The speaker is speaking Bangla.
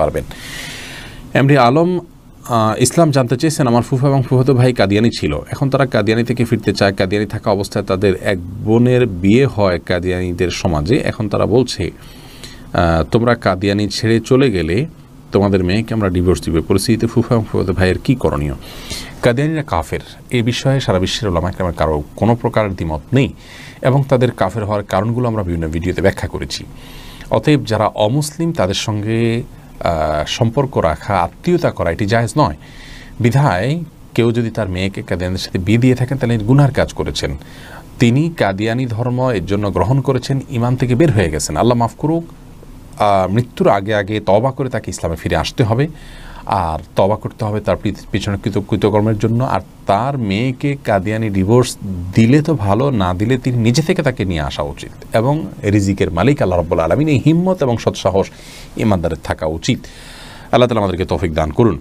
পারবেন এমডি আলম ইসলাম জানতে চেয়েছেন আমার ফুফা এবং ফুফাতো ভাই কাদিয়ানি ছিল এখন তারা কাদিয়ানি থেকে ফিরতে চায় কাদিয়ানি থাকা অবস্থায় তাদের এক বোনের বিয়ে হয় কাদিয়ানিদের সমাজে এখন তারা বলছে তোমরা কাদিয়ানি ছেড়ে চলে গেলে তোমাদের মেয়েকে আমরা ডিভোর্স দিবে পরিস্থিতিতে ফুফা এবং ফুফাতো ভাইয়ের কী করণীয় কাদিয়ানিরা কাফের এ বিষয়ে সারা বিশ্বের ওলামাকে কারো কোনো প্রকার দ্বিমত নেই এবং তাদের কাফের হওয়ার কারণগুলো আমরা বিভিন্ন ভিডিওতে ব্যাখ্যা করেছি অতএব যারা অমুসলিম তাদের সঙ্গে সম্পর্ক রাখা আত্মীয়তা করা এটি জায়জ নয় বিধায় কেউ যদি তার মেয়েকে কাদিয়ানদের সাথে বিয়ে দিয়ে থাকেন তাহলে গুনার কাজ করেছেন তিনি কাদিয়ানি ধর্ম এর জন্য গ্রহণ করেছেন ইমান থেকে বের হয়ে গেছেন আল্লাহ মাফ করুক মৃত্যুর আগে আগে তবা করে তাকে ইসলামে ফিরে আসতে হবে আর তবা করতে হবে তার পিছনে কৃতকর্মের জন্য আর তার মেয়েকে কাদিয়ানি ডিভোর্স দিলে তো ভালো না দিলে তিনি নিজে থেকে তাকে নিয়ে আসা উচিত এবং রিজিকের মালিক আল্লাহ রব্বুল আলমিন এই হিম্মত এবং সৎসাহস ইমানদারের থাকা উচিত আল্লাহ তালা আমাদেরকে তৌফিক দান করুন